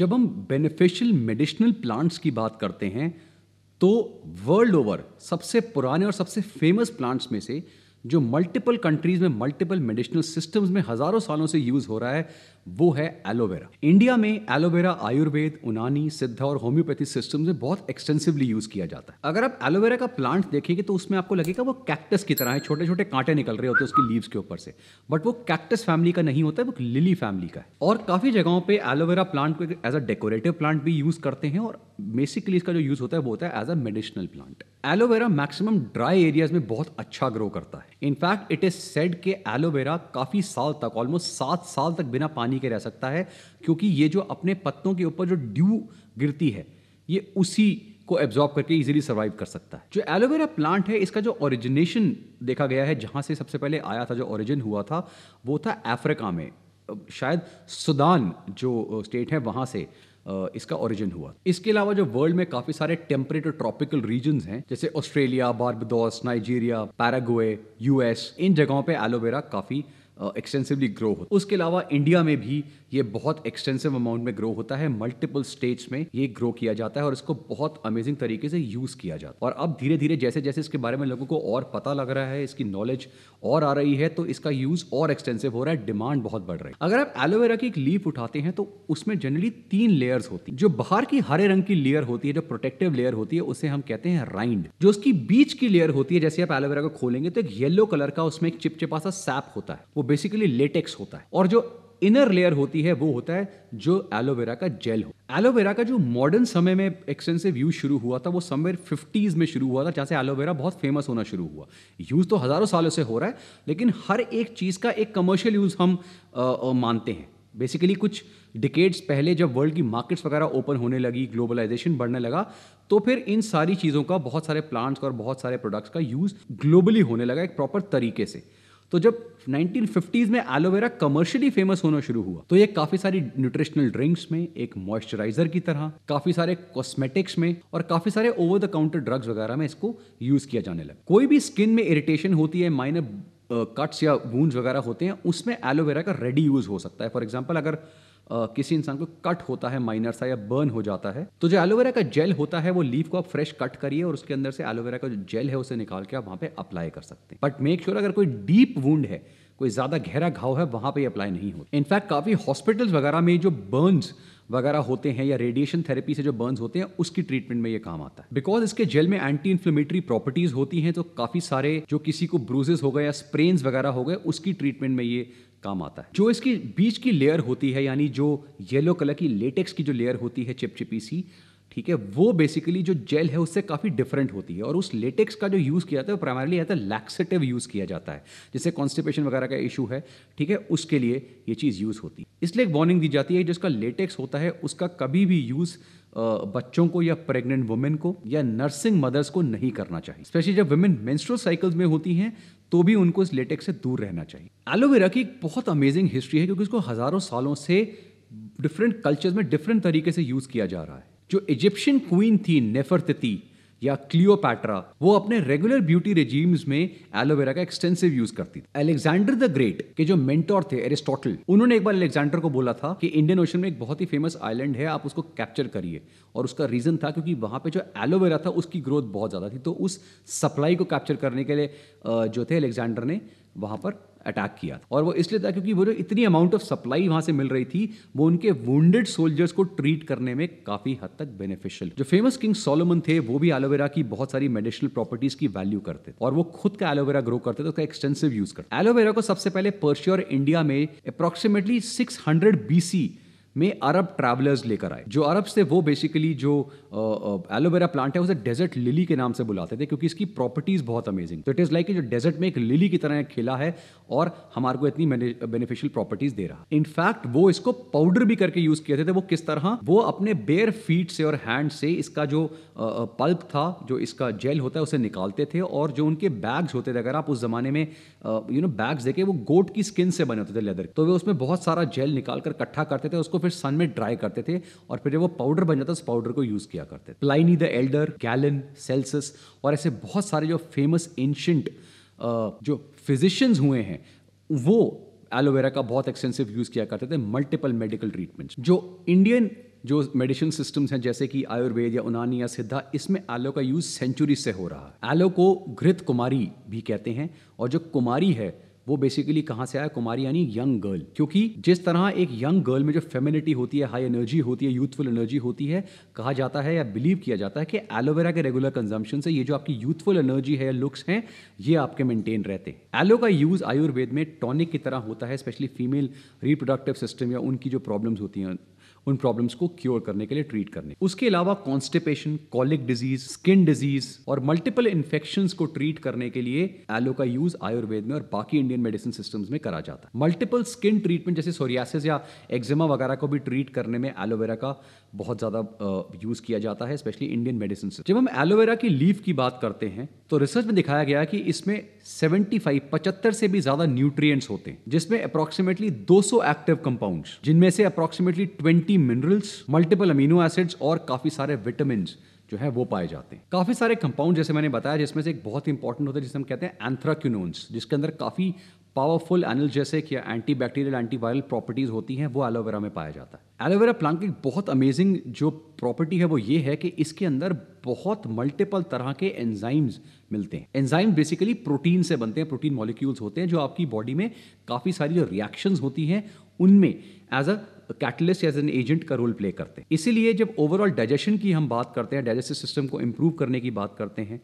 जब हम beneficial medicinal plants की बात करते हैं तो वर्ल्ड ओवर सबसे पुराने और सबसे फेमस प्लांट्स में से जो मल्टीपल कंट्रीज में मल्टीपल मेडिसिनल सिस्टम्स में हजारों सालों से यूज हो रहा है वो है एलोवेरा इंडिया में एलोवेरा आयुर्वेद उनानी सिद्धा और होम्योपैथी सिस्टम्स में बहुत एक्सटेंसिवली यूज किया जाता है अगर आप एलोवेरा का प्लांट देखेंगे तो उसमें आपको लगेगा वो कैक्टस की तरह है छोटे छोटे कांटे निकल रहे होते हैं उसकी लीव्स के ऊपर से बट वो कैक्टस फैमिली का नहीं होता है वो लिली फैमिली का है और काफी जगहों पर एलोवेरा प्लांट को एज अ डेकोरेटिव प्लांट भी यूज करते हैं और बेसिकली इसका जो यूज होता है वो होता है as a medicinal plant aloe vera maximum dry areas में बहुत अच्छा ग्रो करता है इनफैक्ट इट इज सेड के एलोवेरा काफ़ी साल तक ऑलमोस्ट सात साल तक बिना पानी के रह सकता है क्योंकि ये जो अपने पत्तों के ऊपर जो ड्यू गिरती है ये उसी को एब्जॉर्ब करके इजीली सर्वाइव कर सकता है जो एलोवेरा प्लांट है इसका जो ओरिजिनेशन देखा गया है जहाँ से सबसे पहले आया था जो ओरिजिन हुआ था वो था अफ्रीका में शायद सुदान जो स्टेट है वहाँ से इसका ओरिजिन हुआ इसके अलावा जो वर्ल्ड में काफी सारे टेम्परेट और ट्रॉपिकल रीजन हैं जैसे Australia Barbados Nigeria Paraguay US इन जगहों पे एलोवेरा काफी एक्सटेंसिवली ग्रो हो उसके अलावा इंडिया में भी ये बहुत एक्सटेंसिव अमाउंट में ग्रो होता है मल्टीपल स्टेट्स में ये ग्रो किया जाता है और इसको बहुत अमेजिंग तरीके से यूज किया जाता है और अब धीरे धीरे जैसे जैसे इसके बारे में लोगों को और पता लग रहा है इसकी नॉलेज और आ रही है तो इसका यूज और एक्सटेंसिव हो रहा है डिमांड बहुत बढ़ रही है अगर आप एलोवेरा की एक लीफ उठाते हैं तो उसमें जनरली तीन लेयर्स होती है जो बाहर की हरे रंग की लेयर होती है जो प्रोटेक्टिव लेयर होती है उसे हम कहते हैं राइंड जो उसकी बीच की लेयर होती है जैसे आप एलोवेरा को खोलेंगे तो एक येलो कलर का उसमें एक चिपचिपा सा सैप होता है वो बेसिकली लेटेक्स होता है और जो इनर लेयर होती है वो होता है जो एलोवेरा का जेल हो एलोवेरा का जो मॉडर्न समय में एक्सटेंसिव यूज शुरू हुआ था वो समवेयर फिफ्टीज़ में शुरू हुआ था जहाँ से एलोवेरा बहुत फेमस होना शुरू हुआ यूज़ तो हज़ारों सालों से हो रहा है लेकिन हर एक चीज़ का एक कमर्शियल यूज़ हम आ, आ, मानते हैं बेसिकली कुछ डिकेड्स पहले जब वर्ल्ड की मार्केट्स वगैरह ओपन होने लगी ग्लोबलाइजेशन बढ़ने लगा तो फिर इन सारी चीज़ों का बहुत सारे प्लांट्स और बहुत सारे प्रोडक्ट्स का यूज़ ग्लोबली होने लगा एक प्रॉपर तरीके से तो जब 1950s में एलोवेरा कमर्शियली फेमस होना शुरू हुआ तो ये काफी सारी न्यूट्रिशनल ड्रिंक्स में एक मॉइस्चराइजर की तरह काफी सारे कॉस्मेटिक्स में और काफी सारे ओवर द काउंटर ड्रग्स वगैरह में इसको यूज किया जाने लगा कोई भी स्किन में इरिटेशन होती है माइनर कट्स या वूंज वगैरह होते हैं उसमें एलोवेरा का रेडी यूज हो सकता है फॉर एग्जाम्पल अगर किसी इंसान को कट होता है माइनर सा या बर्न हो जाता है तो जो एलोवेरा का जेल होता है वो लीफ को आप फ्रेश कट करिए और उसके अंदर से एलोवेरा का जो जेल है उसे निकाल के आप वहाँ पे अप्लाई कर सकते हैं बट मेक श्योर अगर कोई डीप वुंड है कोई ज़्यादा गहरा घाव है वहाँ पर अप्लाई नहीं होता इनफैक्ट काफ़ी हॉस्पिटल्स वगैरह में जो बर्न्स वगैरह होते हैं या रेडिएशन थेरेपी से जो बर्न्स होते हैं उसकी ट्रीटमेंट में ये काम आता है बिकॉज इसके जेल में एंटी इन्फ्लेमेटरी प्रॉपर्टीज होती हैं तो काफ़ी सारे जो किसी को ब्रूजेस हो गए या स्प्रेन्स वगैरह हो गए उसकी ट्रीटमेंट में ये काम आता है जो इसकी बीच की लेयर होती है यानी जो येलो कलर की लेटेक्स की जो लेयर होती है चिपचिपी सी ठीक है वो बेसिकली जो जेल है उससे काफ़ी डिफरेंट होती है और उस लेटेक्स का जो यूज़ किया जाता है वो प्राइमरली आता है लैक्सेटिव यूज़ किया जाता है जैसे कॉन्स्टिपेशन वगैरह का इशू है ठीक है उसके लिए ये चीज़ यूज़ होती है इसलिए एक वार्निंग दी जाती है जिसका लेटेक्स होता है उसका कभी भी यूज़ बच्चों को या प्रेग्नेंट वुमेन को या नर्सिंग मदर्स को नहीं करना चाहिए स्पेशली जब वुमेन मेंस्ट्रुअल साइकिल्स में होती हैं तो भी उनको इस लेटेक्स से दूर रहना चाहिए एलोवेरा की एक बहुत अमेजिंग हिस्ट्री है क्योंकि उसको हज़ारों सालों से डिफरेंट कल्चर्स में डिफरेंट तरीके से यूज़ किया जा रहा है जो इजिप्शियन क्वीन थी नेफरतती या क्लियोपैट्रा वो अपने रेगुलर ब्यूटी रेजीम्स में एलोवेरा का एक्सटेंसिव यूज करती थी अलेक्जेंडर द ग्रेट के जो मेंटोर थे एरिस्टोटल उन्होंने एक बार अलेक्जेंडर को बोला था कि इंडियन ओशन में एक बहुत ही फेमस आइलैंड है आप उसको कैप्चर करिए और उसका रीजन था क्योंकि वहां पे जो एलोवेरा था उसकी ग्रोथ बहुत ज्यादा थी तो उस सप्लाई को कैप्चर करने के लिए जो थे अलेक्जेंडर ने वहां पर अटैक किया और वो इसलिए था क्योंकि वो जो इतनी अमाउंट ऑफ सप्लाई वहाँ से मिल रही थी वो उनके वेंडेड सोल्जर्स को ट्रीट करने में काफ़ी हद तक बेनिफिशियल जो फेमस किंग सोलोमन थे वो भी एलोवेरा की बहुत सारी मेडिसिनल प्रॉपर्टीज की वैल्यू करते और वो खुद का एलोवेरा ग्रो करते थे उसका एक्सटेंसिव यूज करते एलोवेरा को सबसे पहले पर्शिया और इंडिया में अप्रोक्सीमेटली सिक्स हंड्रेड में अरब ट्रैवलर्स लेकर आए जो अरब से वो बेसिकली जो एलोवेरा प्लांट है उसे डेजर्ट लिली के नाम से बुलाते थे क्योंकि इसकी प्रॉपर्टीज बहुत अमेजिंग तो इट इज़ लाइक जो डेजर्ट में एक लिली की तरह खिला है और हमारे को इतनी बेनिफिशियल प्रॉपर्टीज दे रहा इनफैक्ट वो इसको पाउडर भी करके यूज किए थे, थे तो वो किस तरह वो अपने बेयर फीट से और हैंड से इसका जो पल्प था जो इसका जेल होता है उसे निकालते थे और जो उनके बैग्स होते थे अगर आप उस जमाने में यू नो बैग्स देखे वो गोट की स्किन से बने होते थे लेदर तो वे उसमें बहुत सारा जेल निकाल कर इकट्ठा करते थे उसको फिर फिर सन में ड्राई करते थे और फिर जब वो पाउडर बन जाता उस पाउडर को यूज़ किया करते थे Pliny the Elder Galen Celsus और ऐसे बहुत सारे जो फेमस एंशंट जो फिजिशियंस हुए हैं वो एलोवेरा का बहुत एक्सटेंसिव यूज़ किया करते थे मल्टीपल मेडिकल ट्रीटमेंट्स जो इंडियन जो मेडिसिन सिस्टम्स हैं जैसे कि आयुर्वेद या उनानी या सिद्धा इसमें एलो का यूज़ सेंचुरी से हो रहा है एलो को घृत कुमारी भी कहते हैं और जो कुमारी है वो बेसिकली कहाँ से आया कुमारी यानी यंग गर्ल क्योंकि जिस तरह एक यंग गर्ल में जो फेमिनिटी होती है हाई एनर्जी होती है यूथफुल एनर्जी होती है कहा जाता है या बिलीव किया जाता है कि एलोवेरा के रेगुलर कंजम्पशन से ये जो आपकी यूथफुल एनर्जी है या लुक्स हैं ये आपके मेंटेन रहते हैं एलो का यूज आयुर्वेद में टॉनिक की तरह होता है स्पेशली फीमेल रिप्रोडक्टिव सिस्टम या उनकी जो प्रॉब्लम्स होती हैं उन प्रॉब्लम्स को क्योर करने के लिए ट्रीट करने उसके अलावा constipation colic disease skin disease और मल्टीपल इन्फेक्शन को ट्रीट करने के लिए एलो का यूज आयुर्वेद में और बाकी इंडियन मेडिसिन सिस्टम्स में करा जाता है मल्टीपल स्किन ट्रीटमेंट जैसे सोरियासिस या एक्जिमा वगैरह को भी ट्रीट करने में एलोवेरा का बहुत ज़्यादा यूज़ किया जाता है स्पेशली इंडियन मेडिसिन जब हम एलोवेरा की लीव की बात करते हैं तो रिसर्च में दिखाया गया कि इसमें 75 पचहत्तर से भी ज़्यादा न्यूट्रिएंट्स होते हैं जिसमें दो 200 एक्टिव कंपाउंड्स जिनमें से approximately 20 50 minerals multiple amino acids और काफ़ी सारे विटामिन जो है वो पाए जाते हैं काफ़ी सारे कंपाउंड जैसे मैंने बताया जिसमें से एक बहुत इंपॉर्टेंट होता है जिसे हम कहते हैं एंथ्राक्यूनोन्स जिसके अंदर काफ़ी पावरफुल एनर्जेसिक या एंटी बैक्टीरियल एंटीवायरल प्रॉपर्टीज़ होती हैं वो एलोवेरा में पाया जाता है एलोवेरा प्लांट की बहुत अमेजिंग जो प्रॉपर्टी है वो ये है कि इसके अंदर बहुत मल्टीपल तरह के एंजाइम्स मिलते हैं एंजाइम बेसिकली प्रोटीन से बनते हैं प्रोटीन मॉलिक्यूल्स होते हैं जो आपकी बॉडी में काफ़ी सारी जो रिएक्शंस होती हैं उनमें as a catalyst as an agent का रोल प्ले करते हैं इसीलिए जब ओवरऑल डाइजेशन की हम बात करते हैं डाइजेस्टिव सिस्टम को इम्प्रूव करने की बात करते हैं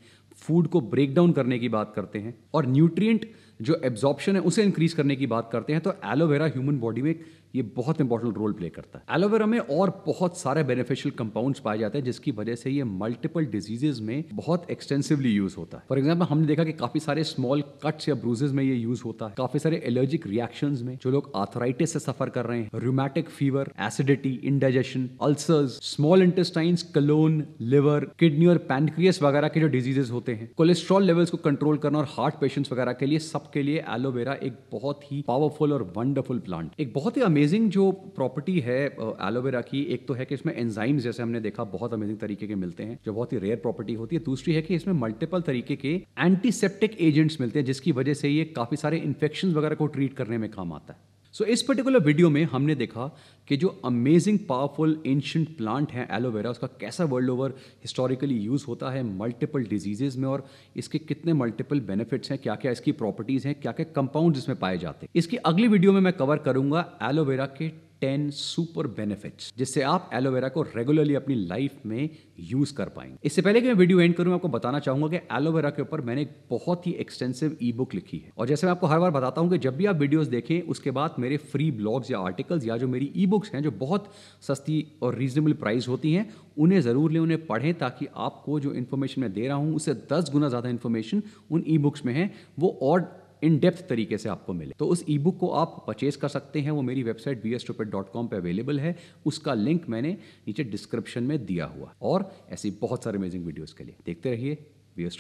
फूड को ब्रेक डाउन करने की बात करते हैं और न्यूट्रिएंट जो एब्जॉर्प्शन है उसे इंक्रीज करने की बात करते हैं तो एलोवेरा ह्यूमन बॉडी में ये बहुत इंपॉर्टेंट रोल प्ले करता है एलोवेरा में और बहुत सारे बेनिफिशियल कंपाउंड्स पाए जाते हैं जिसकी वजह से ये मल्टीपल डिजीजेज में बहुत एक्सटेंसिवली यूज होता है फॉर एग्जाम्पल हमने देखा कि काफी सारे स्मॉल कट्स या ब्रूजेज में ये यूज होता है काफी सारे एलर्जिक रिएक्शन में जो लोग आर्थराइटिस से सफर कर रहे हैं rheumatic fever acidity indigestion ulcers small intestine colon liver kidney और पैनक्रियस वगैरह के जो डिजीजेस होते हैं कोलेस्ट्रॉल लेवल्स को कंट्रोल करना और हार्ट पेशेंट्स वगैरह के लिए सब सबके लिए एलोवेरा एक बहुत ही पावरफुल और वंडरफुल प्लांट एक बहुत ही अमेजिंग जो प्रॉपर्टी है एलोवेरा की एक तो है कि इसमें एंजाइम्स जैसे हमने देखा बहुत अमेजिंग तरीके के मिलते हैं जो बहुत ही रेयर प्रॉपर्टी होती है दूसरी है कि इसमें मल्टीपल तरीके के एंटीसेप्टिक एजेंट्स मिलते हैं जिसकी वजह से ये काफी सारे इन्फेक्शन वगैरह को ट्रीट करने में काम आता है सो so, इस पर्टिकुलर वीडियो में हमने देखा कि जो अमेजिंग पावरफुल एंशंट प्लांट है एलोवेरा उसका कैसा वर्ल्ड ओवर हिस्टोरिकली यूज़ होता है मल्टीपल डिजीजेज में और इसके कितने मल्टीपल बेनिफिट्स हैं क्या क्या इसकी प्रॉपर्टीज़ हैं क्या क्या कंपाउंड इसमें पाए जाते हैं इसकी अगली वीडियो में मैं कवर करूंगा एलोवेरा के टेन सुपर बेनिफिट्स जिससे आप एलोवेरा को रेगुलरली अपनी लाइफ में यूज कर पाएंगे इससे पहले कि मैं वीडियो एंड करूं मैं आपको बताना चाहूंगा कि एलोवेरा के ऊपर मैंने एक बहुत ही एक्सटेंसिव ई बुक लिखी है और जैसे मैं आपको हर बार बताता हूं कि जब भी आप वीडियोज देखें उसके बाद मेरे फ्री ब्लॉग्स या आर्टिकल्स या जो मेरी ई बुक्स हैं जो बहुत सस्ती और रीजनेबल प्राइस होती हैं उन्हें ज़रूर लें उन्हें पढ़ें ताकि आपको जो इन्फॉर्मेशन मैं दे रहा हूँ उससे दस गुना ज़्यादा इन्फॉर्मेशन उन ई बुक्स में है वो और इन डेप्थ तरीके से आपको मिले तो उस ई बुक को आप परचेज कर सकते हैं वो मेरी website B S dot com पर अवेलेबल है उसका लिंक मैंने नीचे डिस्क्रिप्शन में दिया हुआ और ऐसी बहुत सारे अमेजिंग वीडियोज़ के लिए देखते रहिए बी एस